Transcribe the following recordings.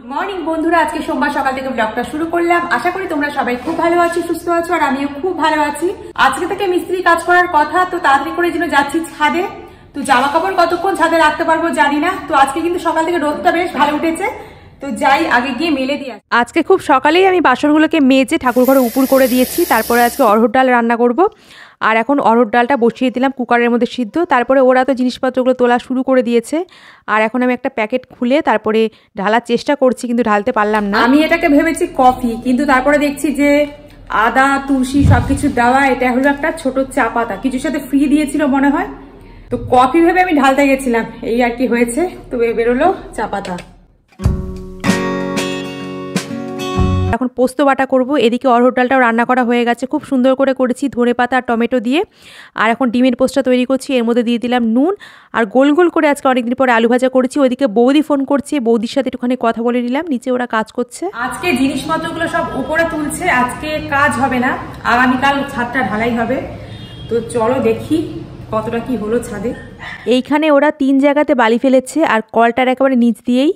good morning বন্ধুরা আজকে সোমবার সকাল থেকে ব্লগটা শুরু করলাম আশা করি তোমরা সবাই খুব ভালো আছো সুস্থ আছো আর আমিও খুব ভালো আছি আজকে থেকে মিস্ত্রি কাজ করার কথা তো তাড়াতাড়ি করে যেন যাচ্ছি ছাদে তো জামা কাপড় কতক্ষণ ছাদে রাখতে পারবো জানি না তো আজকে কিন্তু সকাল থেকে রোদটা বেশ ভালো উঠেছে তো যাই আগে গিয়ে মেলে দিয়ে আজকে খুব সকালেই আমি বাসনগুলোকে মেজে ঠাকুর ঘরে উপুর করে দিয়েছি তারপরে আজকে অরহর ডাল রান্না করবো আর এখন অরহর ডালটা বসিয়ে দিলাম কুকারের মধ্যে সিদ্ধ তারপরে ওরা তো জিনিসপত্রগুলো তোলা শুরু করে দিয়েছে আর এখন আমি একটা প্যাকেট খুলে তারপরে ঢালার চেষ্টা করছি কিন্তু ঢালতে পারলাম না আমি এটাকে ভেবেছি কফি কিন্তু তারপরে দেখছি যে আদা তুলসী সবকিছু দেওয়া এটা হলো একটা ছোট চা পাতা কিছুর সাথে ফ্রি দিয়েছিল মনে হয় তো কফি ভেবে আমি ঢালতে গেছিলাম এই আর কি হয়েছে তো বেরোলো চা পাতা এখন পোস্ত বাটা করব এদিকে অরহর ডালটাও রান্না করা হয়ে গেছে খুব সুন্দর করে করেছি ধনে পাতা আর টমেটো দিয়ে আর এখন ডিমের পোস্টটা তৈরি করছি এর মধ্যে দিয়ে দিলাম নুন আর গোল গোল করে আজকে অনেকদিন পরে আলু ভাজা করেছি ওইদিকে বৌদি ফোন করছে বৌদির সাথে একটুখানি কথা বলে নিলাম নিচে ওরা কাজ করছে আজকে জিনিসপত্রগুলো সব উপরে তুলছে আজকে কাজ হবে না আগামীকাল ছাদটা ঢালাই হবে তো চলো দেখি কতটা কি হলো ছাদে এইখানে ওরা তিন জায়গাতে বালি ফেলেছে আর কলটার একেবারে নিচ দিয়েই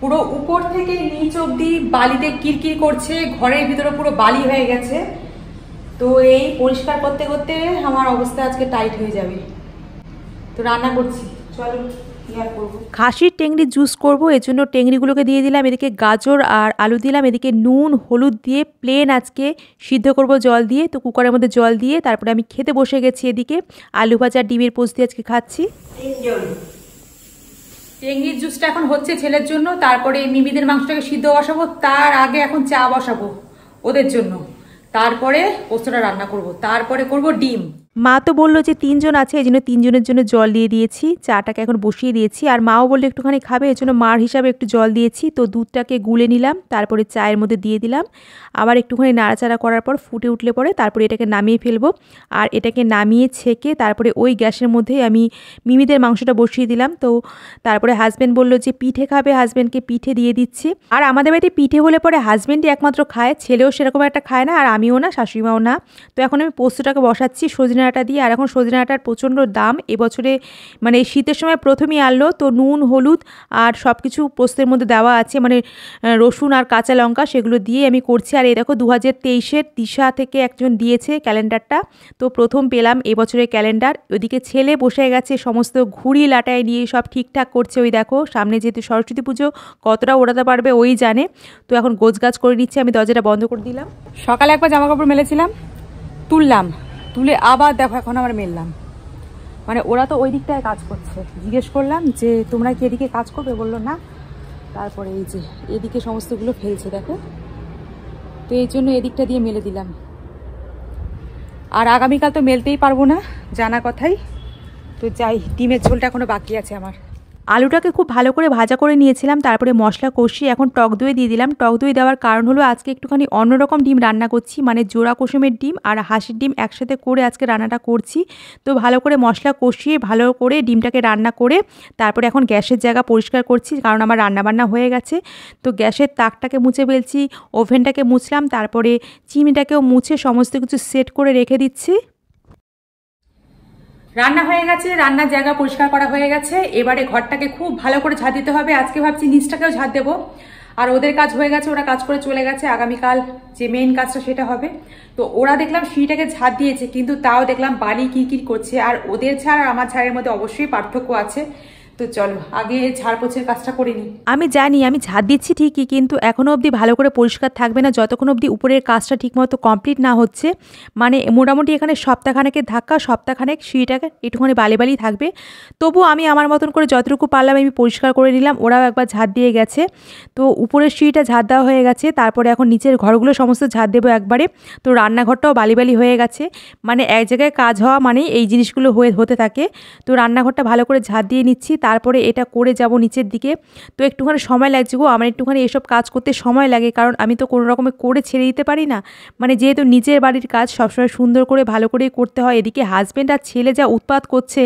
পুরো উপর থেকে নিচ অব্দি বালিতে কিরকির করছে ঘরের ভিতরে পুরো বালি হয়ে গেছে তো এই পরিষ্কার করতে করতে আমার অবস্থা আজকে টাইট হয়ে যাবে তো রান্না করছি চলো খাসির টেংরি জুস করব এর জন্য টেংরিগুলোকে দিয়ে দিলাম এদিকে গাজর আর আলু দিলাম এদিকে নুন হলুদ দিয়ে প্লেন আজকে সিদ্ধ করব জল দিয়ে তো কুকারের মধ্যে জল দিয়ে তারপরে আমি খেতে বসে গেছি এদিকে আলু ভাজা ডিমের পোস্ত দিয়ে আজকে খাচ্ছি চিংড়ির জুসটা এখন হচ্ছে ছেলের জন্য তারপরে মিমিদের মাংসটাকে সিদ্ধ বসাবো তার আগে এখন চা বসাবো ওদের জন্য তারপরে পোস্তটা রান্না করব তারপরে করব ডিম মা তো বললো যে তিনজন আছে এই জন্য তিনজনের জন্য জল দিয়ে দিয়েছি চাটাকে এখন বসিয়ে দিয়েছি আর মাও বললো একটুখানি খাবে এই জন্য মার হিসাবে একটু জল দিয়েছি তো দুধটাকে গুলে নিলাম তারপরে চায়ের মধ্যে দিয়ে দিলাম আবার একটুখানি নাড়াচাড়া করার পর ফুটে উঠলে পরে তারপরে এটাকে নামিয়ে ফেলবো আর এটাকে নামিয়ে ছেঁকে তারপরে ওই গ্যাসের মধ্যেই আমি মিমিদের মাংসটা বসিয়ে দিলাম তো তারপরে হাজব্যান্ড বললো যে পিঠে খাবে হাজব্যান্ডকে পিঠে দিয়ে দিচ্ছি আর আমাদের বাড়িতে পিঠে হলে পরে হাজব্যান্ডই একমাত্র খায় ছেলেও সেরকম একটা খায় না আর আমিও না শাশুড়িমাও না তো এখন আমি পোস্তটাকে বসাচ্ছি সজনে ডাঁটা দিয়ে আর এখন সজনে ডাঁটার প্রচণ্ড দাম এবছরে মানে শীতের সময় প্রথমেই আনলো তো নুন হলুদ আর সব কিছু পোস্তের মধ্যে দেওয়া আছে মানে রসুন আর কাঁচা লঙ্কা সেগুলো দিয়ে আমি করছি আর এই দেখো দু হাজার তেইশের দিশা থেকে একজন দিয়েছে ক্যালেন্ডারটা তো প্রথম পেলাম এবছরের ক্যালেন্ডার ওদিকে ছেলে বসে গেছে সমস্ত ঘুড়ি লাটায় নিয়ে সব ঠিকঠাক করছে ওই দেখো সামনে যেহেতু সরস্বতী পুজো কতটা ওড়াতে পারবে ওই জানে তো এখন গোছ গাছ করে নিচ্ছে আমি দরজাটা বন্ধ করে দিলাম সকালে একবার জামা কাপড় মেলেছিলাম তুললাম তুলে আবার দেখো এখন আমার মেললাম মানে ওরা তো ওই দিকটায় কাজ করছে জিজ্ঞেস করলাম যে তোমরা কি এদিকে কাজ করবে বললো না তারপরে এই যে এদিকে সমস্তগুলো ফেলছে দেখো তো এই জন্য এদিকটা দিয়ে মেলে দিলাম আর আগামীকাল তো মেলতেই পারবো না জানা কথাই তো যাই ডিমের ঝোলটা এখনও বাকি আছে আমার আলুটাকে খুব ভালো করে ভাজা করে নিয়েছিলাম তারপরে মশলা কষিয়ে এখন টক দই দিয়ে দিলাম টক দই দেওয়ার কারণ হলো আজকে একটুখানি অন্যরকম ডিম রান্না করছি মানে জোড়া কুসুমের ডিম আর হাঁসির ডিম একসাথে করে আজকে রান্নাটা করছি তো ভালো করে মশলা কষিয়ে ভালো করে ডিমটাকে রান্না করে তারপরে এখন গ্যাসের জায়গা পরিষ্কার করছি কারণ আমার রান্নাবান্না হয়ে গেছে তো গ্যাসের তাকটাকে মুছে ফেলছি ওভেনটাকে মুছলাম তারপরে চিনিটাকেও মুছে সমস্ত কিছু সেট করে রেখে দিচ্ছি রান্না হয়ে গেছে রান্নার জায়গা পরিষ্কার করা হয়ে গেছে এবারে ঘরটাকে খুব ভালো করে ঝাঁ দিতে হবে আজকে ভাবছি নিচটাকেও ঝাঁ দেবো আর ওদের কাজ হয়ে গেছে ওরা কাজ করে চলে গেছে আগামীকাল যে মেইন কাজটা সেটা হবে তো ওরা দেখলাম সিঁড়িটাকে ঝাঁট দিয়েছে কিন্তু তাও দেখলাম বালি কি করছে আর ওদের ছাড় আর আমার ছাড়ের মধ্যে অবশ্যই পার্থক্য আছে তো চলো আগে ঝাড়পোছের কাজটা করে নিই আমি জানি আমি ঝাড় দিচ্ছি ঠিকই কিন্তু এখনও অবধি ভালো করে পরিষ্কার থাকবে না যতক্ষণ অবধি উপরের কাজটা ঠিকমতো কমপ্লিট না হচ্ছে মানে মোটামুটি এখানে সপ্তাহখানেকের ধাক্কা সপ্তাহখানেক সিঁড়িটাকে একটুখানি বালি বালি থাকবে তবু আমি আমার মতন করে যতটুকু পারলাম আমি পরিষ্কার করে নিলাম ওরাও একবার ঝাড় দিয়ে গেছে তো উপরের সিঁড়িটা ঝাড় দেওয়া হয়ে গেছে তারপরে এখন নিচের ঘরগুলো সমস্ত ঝাড় দেবো একবারে তো রান্নাঘরটাও বালি বালি হয়ে গেছে মানে এক জায়গায় কাজ হওয়া মানে এই জিনিসগুলো হয়ে হতে থাকে তো রান্নাঘরটা ভালো করে ঝাড় দিয়ে নিচ্ছি তারপরে এটা করে যাব নিচের দিকে তো একটুখানি সময় লাগছে গো আমার একটুখানি এসব কাজ করতে সময় লাগে কারণ আমি তো কোনো রকমে করে ছেড়ে দিতে পারি না মানে যেহেতু নিজের বাড়ির কাজ সবসময় সুন্দর করে ভালো করেই করতে হয় এদিকে হাজব্যান্ড আর ছেলে যা উৎপাত করছে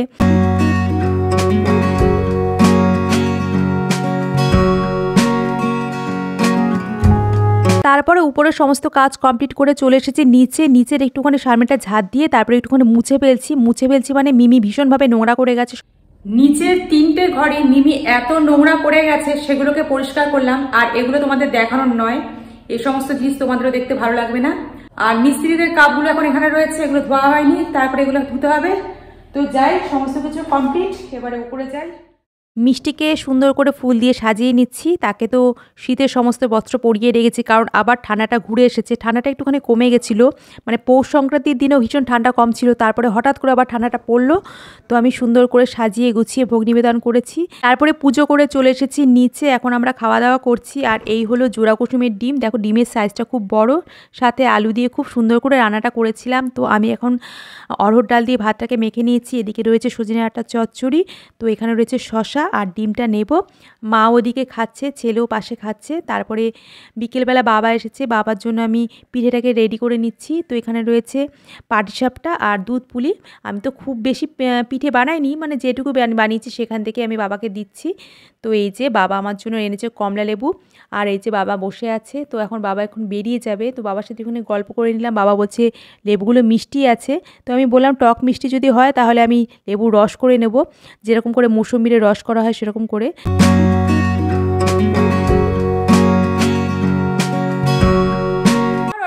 তারপরে উপরে সমস্ত কাজ কমপ্লিট করে চলে এসেছি নিচে নিচের একটুখানি সারমেটা ঝাঁত দিয়ে তারপরে একটুখানি মুছে ফেলছি মুছে ফেলছি মানে মিমি ভীষণভাবে নোংরা করে গেছে নিচের তিনটে ঘরে মিমি এত নোংরা পড়ে গেছে সেগুলোকে পরিষ্কার করলাম আর এগুলো তোমাদের দেখানোর নয় এই সমস্ত জিনিস তোমাদেরও দেখতে ভালো লাগবে না আর মিস্ত্রিদের কাপগুলো এখন এখানে রয়েছে এগুলো ধোয়া হয়নি তারপরে এগুলো ধুতে হবে তো যাই সমস্ত কিছু কমপ্লিট এবারে উপরে যাই মিষ্টিকে সুন্দর করে ফুল দিয়ে সাজিয়ে নিচ্ছি তাকে তো শীতের সমস্ত বস্ত্র পরিয়ে রেখেছি কারণ আবার ঠান্ডাটা ঘুরে এসেছে ঠান্ডাটা একটুখানি কমে গেছিলো মানে পৌষ সংক্রান্তির দিনেও ভীষণ ঠান্ডা কম ছিল তারপরে হঠাৎ করে আবার ঠান্ডাটা পড়লো তো আমি সুন্দর করে সাজিয়ে গুছিয়ে ভোগ নিবেদন করেছি তারপরে পুজো করে চলে এসেছি নিচে এখন আমরা খাওয়া দাওয়া করছি আর এই হলো জোড়া কুসুমের ডিম দেখো ডিমের সাইজটা খুব বড় সাথে আলু দিয়ে খুব সুন্দর করে রান্নাটা করেছিলাম তো আমি এখন অরহর ডাল দিয়ে ভাতটাকে মেখে নিয়েছি এদিকে রয়েছে সজনে আটার চচ্চড়ি তো এখানে রয়েছে শশা আর ডিমটা নেব মা ওদিকে খাচ্ছে ছেলেও পাশে খাচ্ছে তারপরে বিকেলবেলা বাবা এসেছে বাবার জন্য আমি পিঠেটাকে রেডি করে নিচ্ছি তো এখানে রয়েছে পাটিসাপটা আর দুধ পুলি আমি তো খুব বেশি পিঠে বানাইনি মানে যেটুকু বানিয়েছি সেখান থেকে আমি বাবাকে দিচ্ছি তো এই যে বাবা আমার জন্য এনেছে কমলা লেবু আর এই যে বাবা বসে আছে তো এখন বাবা এখন বেরিয়ে যাবে তো বাবার সাথে ওখানে গল্প করে নিলাম বাবা বলছে লেবুগুলো মিষ্টি আছে তো আমি বললাম টক মিষ্টি যদি হয় তাহলে আমি লেবু রস করে নেব যেরকম করে মৌসুমিরে রস করা করা হয় সেরকম করে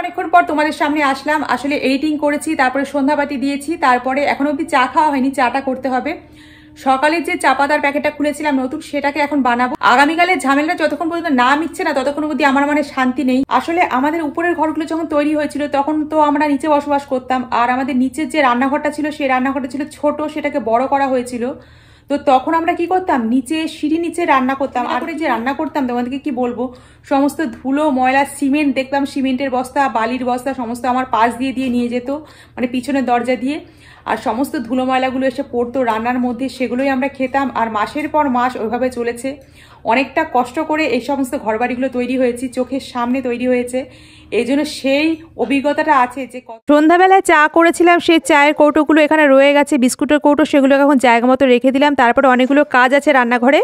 অনেকক্ষণ পর তোমাদের সামনে আসলাম আসলে এডিটিং করেছি তারপরে সন্ধ্যাবাতি দিয়েছি তারপরে এখন অব্দি চা খাওয়া হয়নি চাটা করতে হবে সকালে যে চাপাতার প্যাকেটটা খুলেছিলাম নতুন সেটাকে এখন বানাবো আগামীকালের ঝামেলাটা যতক্ষণ পর্যন্ত না মিচ্ছে না ততক্ষণ অবধি আমার মানে শান্তি নেই আসলে আমাদের উপরের ঘরগুলো যখন তৈরি হয়েছিল তখন তো আমরা নিচে বসবাস করতাম আর আমাদের নিচের যে রান্নাঘরটা ছিল সেই রান্নাঘরটা ছিল ছোট সেটাকে বড় করা হয়েছিল তো তখন আমরা কি করতাম নিচে সিঁড়ি নিচে রান্না করতাম আর যে রান্না করতাম তোমাদেরকে কি বলবো সমস্ত ধুলো ময়লা সিমেন্ট দেখতাম সিমেন্টের বস্তা বালির বস্তা সমস্ত আমার পাশ দিয়ে দিয়ে নিয়ে যেত মানে পিছনের দরজা দিয়ে আর সমস্ত ধুলো ময়লাগুলো এসে পড়তো রান্নার মধ্যে সেগুলোই আমরা খেতাম আর মাসের পর মাস ওইভাবে চলেছে অনেকটা কষ্ট করে এই সমস্ত ঘরবাড়িগুলো তৈরি হয়েছে চোখের সামনে তৈরি হয়েছে এই জন্য সেই অভিজ্ঞতাটা আছে যে সন্ধ্যাবেলায় চা করেছিলাম সেই চায়ের কৌটোগুলো এখানে রয়ে গেছে বিস্কুটের কৌটো সেগুলো এখন জায়গা মতো রেখে দিলাম তারপরে অনেকগুলো কাজ আছে রান্নাঘরে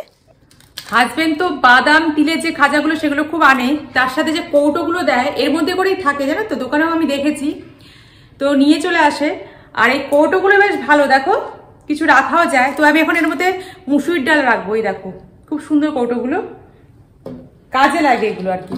হাজবেন্ড তো বাদাম তিলে যে খাজাগুলো সেগুলো খুব আনে তার সাথে যে কৌটোগুলো দেয় এর মধ্যে করেই থাকে জানো তো দোকানেও আমি দেখেছি তো নিয়ে চলে আসে আর এই কৌটোগুলো বেশ ভালো দেখো কিছু রাখাও যায় তো আমি এখন এর মধ্যে মুসুরির ডাল রাখবো এই দেখো খুব সুন্দর কৌটোগুলো কাজে লাগে এগুলো আর কি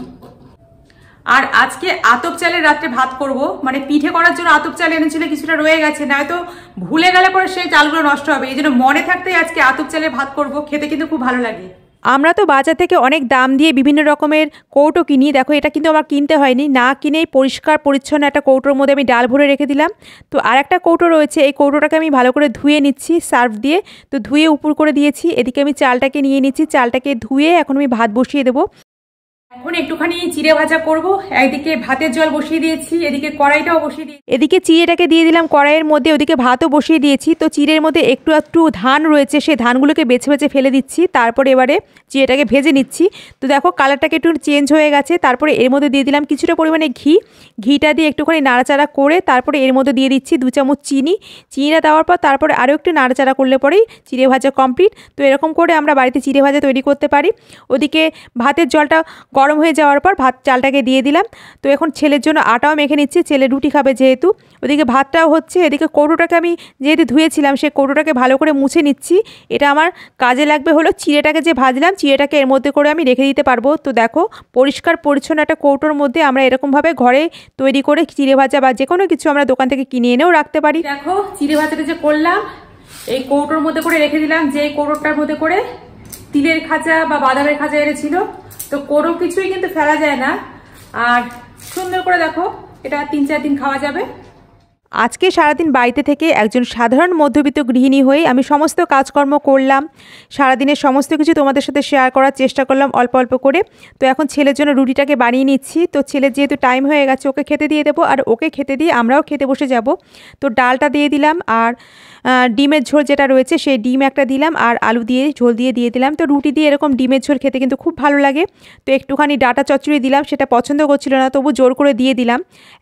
আর আজকে আতপ চালের রাত্রে ভাত করব মানে পিঠে করার জন্য আতপ চাল এনেছিল কিছুটা রয়ে গেছে নয়তো ভুলে গেলে পরে সেই চালগুলো নষ্ট হবে এই জন্য মনে থাকতেই আজকে আতপ চালের ভাত করব খেতে কিন্তু খুব ভালো লাগে আমরা তো বাজার থেকে অনেক দাম দিয়ে বিভিন্ন রকমের কৌটো কিনি দেখো এটা কিন্তু আমার কিনতে হয়নি না কিনেই পরিষ্কার পরিচ্ছন্ন একটা কৌটোর মধ্যে আমি ডাল ভরে রেখে দিলাম তো আর একটা কৌটো রয়েছে এই কৌটোটাকে আমি ভালো করে ধুয়ে নিচ্ছি সার্ফ দিয়ে তো ধুয়ে উপর করে দিয়েছি এদিকে আমি চালটাকে নিয়ে নিচ্ছি চালটাকে ধুয়ে এখন আমি ভাত বসিয়ে দেবো এখন একটুখানি চিড়ে ভাজা করব একদিকে ভাতের জল বসিয়ে দিয়েছি এদিকে কড়াইটাও বসিয়ে দিয়েছি এদিকে চিড়েটাকে দিয়ে দিলাম কড়াইয়ের মধ্যে ওদিকে ভাতও বসিয়ে দিয়েছি তো চিড়ের মধ্যে একটু একটু ধান রয়েছে সেই ধানগুলোকে বেছে বেছে ফেলে দিচ্ছি তারপরে এবারে চিড়েটাকে ভেজে নিচ্ছি তো দেখো কালারটাকে একটু চেঞ্জ হয়ে গেছে তারপরে এর মধ্যে দিয়ে দিলাম কিছুটা পরিমাণে ঘি ঘিটা দিয়ে একটুখানি নাড়াচাড়া করে তারপরে এর মধ্যে দিয়ে দিচ্ছি দু চামচ চিনি চিনিটা দেওয়ার পর তারপরে আরও একটু নাড়াচাড়া করলে পরেই চিড়ে ভাজা কমপ্লিট তো এরকম করে আমরা বাড়িতে চিড়ে ভাজা তৈরি করতে পারি ওদিকে ভাতের জলটা গরম হয়ে যাওয়ার পর ভাত চালটাকে দিয়ে দিলাম তো এখন ছেলের জন্য আটাও মেখে নিচ্ছি ছেলে রুটি খাবে যেহেতু ওদিকে ভাতটাও হচ্ছে এদিকে কৌটোটাকে আমি যেহেতু ধুয়েছিলাম সেই কৌটোটাকে ভালো করে মুছে নিচ্ছি এটা আমার কাজে লাগবে হলো চিড়েটাকে যে ভাজলাম চিড়েটাকে এর মধ্যে করে আমি রেখে দিতে পারবো তো দেখো পরিষ্কার পরিচ্ছন্ন একটা কৌটোর মধ্যে আমরা এরকমভাবে ঘরে তৈরি করে চিড়ে ভাজা বা যে কোনো কিছু আমরা দোকান থেকে কিনে এনেও রাখতে পারি দেখো চিড়ে ভাজাটা যে করলাম এই কৌটোর মধ্যে করে রেখে দিলাম যে কৌটোটার মধ্যে করে তিলের খাঁচা বা বাদামের খাঁচা এনেছিল তো কোনো কিছুই কিন্তু ফেলা যায় না আর সুন্দর করে দেখো এটা তিন চার দিন খাওয়া যাবে আজকে সারাদিন বাড়িতে থেকে একজন সাধারণ মধ্যবিত্ত গৃহিণী হয়ে আমি সমস্ত কাজকর্ম করলাম সারাদিনের সমস্ত কিছু তোমাদের সাথে শেয়ার করার চেষ্টা করলাম অল্প অল্প করে তো এখন ছেলের জন্য রুটিটাকে বানিয়ে নিচ্ছি তো ছেলের যেহেতু টাইম হয়ে গেছে ওকে খেতে দিয়ে দেবো আর ওকে খেতে দিয়ে আমরাও খেতে বসে যাব তো ডালটা দিয়ে দিলাম আর ডিমের ঝোল যেটা রয়েছে সেই ডিম একটা দিলাম আর আলু দিয়ে ঝোল দিয়ে দিয়ে দিলাম তো রুটি দিয়ে এরকম ডিমের ঝোল খেতে কিন্তু খুব ভালো লাগে তো একটুখানি ডাটা চচ্চড়ি দিলাম সেটা পছন্দ করছিল না তবু জোর করে দিয়ে দিলাম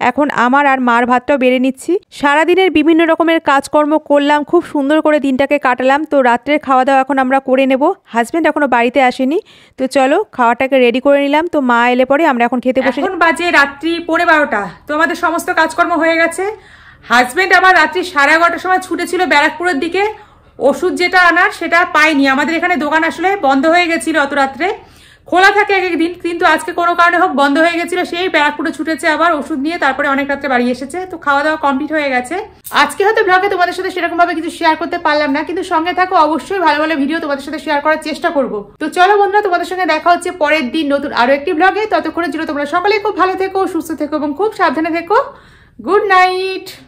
এখন আমার আর মার ভাতটাও বেড়ে নিচ্ছি সারাদিনের বিভিন্ন রকমের কাজকর্ম করলাম খুব সুন্দর করে দিনটাকে কাটালাম তো রাত্রের খাওয়া দাওয়া এখন আমরা করে নেব হাজব্যান্ড এখনো বাড়িতে আসেনি তো চলো খাওয়াটাকে রেডি করে নিলাম তো মা এলে পরে আমরা এখন খেতে বসে বাজে রাত্রি পড়ে বারোটা তো আমাদের সমস্ত কাজকর্ম হয়ে গেছে হাজব্যান্ড আমার রাত্রি সাড়ে এগারোটার সময় ছুটেছিল ব্যারাকপুরের দিকে ওষুধ যেটা আনার সেটা পাইনি আমাদের এখানে দোকান আসলে বন্ধ হয়ে গেছিলো অত রাত্রে খোলা থাকে এক একদিন কিন্তু আজকে কোনো কারণে হোক বন্ধ হয়ে গেছিল সেই ব্যারাকপুরে ছুটেছে আবার ওষুধ নিয়ে তারপরে অনেক রাত্রে বাড়ি এসেছে তো খাওয়া দাওয়া কমপ্লিট হয়ে গেছে আজকে হয়তো ব্লগে তোমাদের সাথে সেরকম ভাবে কিছু শেয়ার করতে পারলাম না কিন্তু সঙ্গে থাকো অবশ্যই ভালো ভালো ভিডিও তোমাদের সাথে শেয়ার করার চেষ্টা করব তো চলো বন্ধুরা তোমাদের সঙ্গে দেখা হচ্ছে পরের দিন নতুন আরো একটি ব্লগে ততক্ষণের জন্য তোমরা সকলে খুব ভালো থেকো সুস্থ থেকো এবং খুব সাবধানে থেকো গুড নাইট